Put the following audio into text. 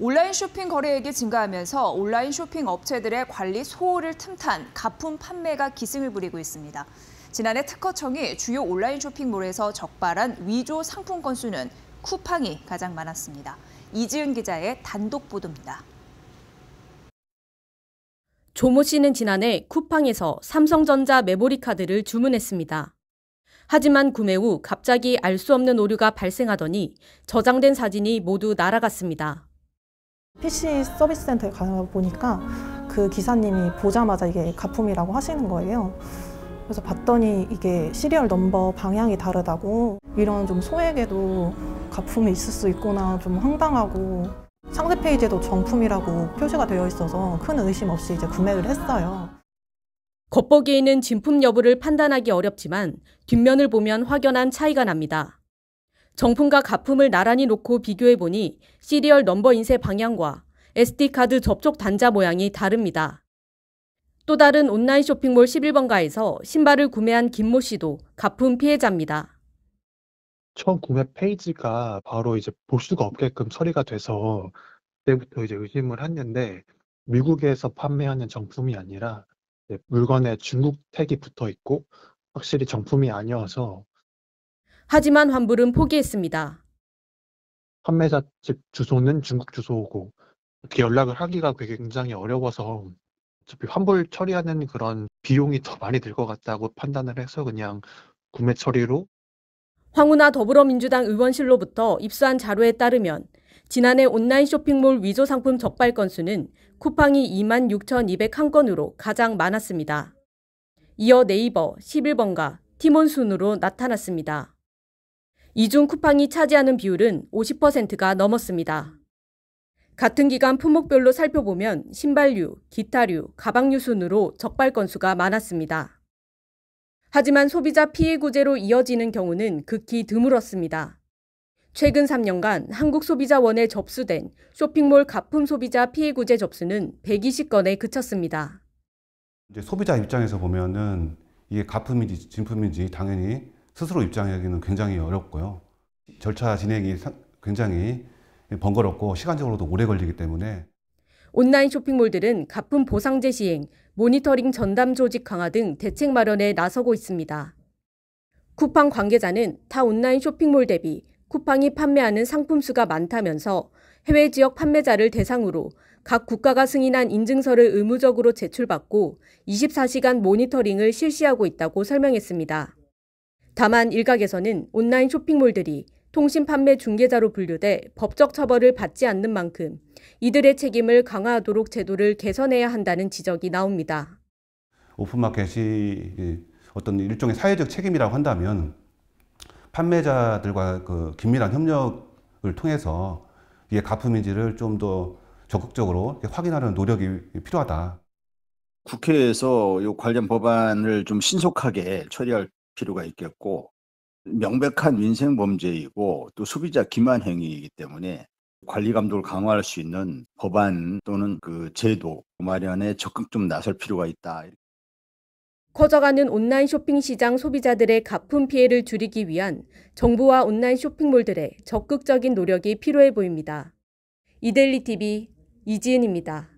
온라인 쇼핑 거래액이 증가하면서 온라인 쇼핑 업체들의 관리 소홀을 틈탄 가품 판매가 기승을 부리고 있습니다. 지난해 특허청이 주요 온라인 쇼핑몰에서 적발한 위조 상품 건수는 쿠팡이 가장 많았습니다. 이지은 기자의 단독 보도입니다. 조모 씨는 지난해 쿠팡에서 삼성전자 메모리 카드를 주문했습니다. 하지만 구매 후 갑자기 알 수 없는 오류가 발생하더니 저장된 사진이 모두 날아갔습니다. PC 서비스 센터에 가보니까 그 기사님이 보자마자 이게 가품이라고 하시는 거예요. 그래서 봤더니 이게 시리얼 넘버 방향이 다르다고 이런 좀 소액에도 가품이 있을 수 있구나 좀 황당하고 상세 페이지에도 정품이라고 표시가 되어 있어서 큰 의심 없이 이제 구매를 했어요. 겉보기에는 진품 여부를 판단하기 어렵지만 뒷면을 보면 확연한 차이가 납니다. 정품과 가품을 나란히 놓고 비교해보니 시리얼 넘버 인쇄 방향과 SD카드 접촉 단자 모양이 다릅니다. 또 다른 온라인 쇼핑몰 11번가에서 신발을 구매한 김모 씨도 가품 피해자입니다. 처음 구매 페이지가 바로 이제 볼 수가 없게끔 처리가 돼서 그때부터 이제 의심을 했는데 미국에서 판매하는 정품이 아니라 물건에 중국 택이 붙어 있고 확실히 정품이 아니어서 하지만 환불은 포기했습니다. 판매자 집 주소는 중국 주소고 이렇게 연락을 하기가 굉장히 어려워서 어차피 환불 처리하는 그런 비용이 더 많이 들 것 같다고 판단을 해서 그냥 구매 처리로 황우나 더불어민주당 의원실로부터 입수한 자료에 따르면 지난해 온라인 쇼핑몰 위조 상품 적발 건수는 쿠팡이 2만 6,201건으로 가장 많았습니다. 이어 네이버 11번가 팀원 순으로 나타났습니다. 이중 쿠팡이 차지하는 비율은 50%가 넘었습니다. 같은 기간 품목별로 살펴보면 신발류, 기타류, 가방류 순으로 적발 건수가 많았습니다. 하지만 소비자 피해 구제로 이어지는 경우는 극히 드물었습니다. 최근 3년간 한국소비자원에 접수된 쇼핑몰 가품 소비자 피해 구제 접수는 120건에 그쳤습니다. 이제 소비자 입장에서 보면은 이게 가품인지 진품인지 당연히 스스로 입장하기는 굉장히 어렵고요. 절차 진행이 굉장히 번거롭고 시간적으로도 오래 걸리기 때문에 온라인 쇼핑몰들은 가품 보상제 시행, 모니터링 전담 조직 강화 등 대책 마련에 나서고 있습니다. 쿠팡 관계자는 타 온라인 쇼핑몰 대비 쿠팡이 판매하는 상품 수가 많다면서 해외 지역 판매자를 대상으로 각 국가가 승인한 인증서를 의무적으로 제출받고 24시간 모니터링을 실시하고 있다고 설명했습니다. 다만 일각에서는 온라인 쇼핑몰들이 통신 판매 중개자로 분류돼 법적 처벌을 받지 않는 만큼 이들의 책임을 강화하도록 제도를 개선해야 한다는 지적이 나옵니다. 오픈마켓이 어떤 일종의 사회적 책임이라고 한다면 판매자들과 그 긴밀한 협력을 통해서 이게 가품인지를 좀 더 적극적으로 확인하는 노력이 필요하다. 국회에서 이 관련 법안을 좀 신속하게 처리할 필요가 있겠고 명백한 민생 범죄이고 또소비자 기만 행위이기 때문에 관리 감독을 강화할 수 있는 법안 또는 그 제도 마련에 적극 좀 나설 필요가 있다. 커져가는 온라인 쇼핑 시장 소비자들의 가품 피해를 줄이기 위한 정부와 온라인 쇼핑몰들의 적극적인 노력이 필요해 보입니다. 이데리 TV 이지은입니다.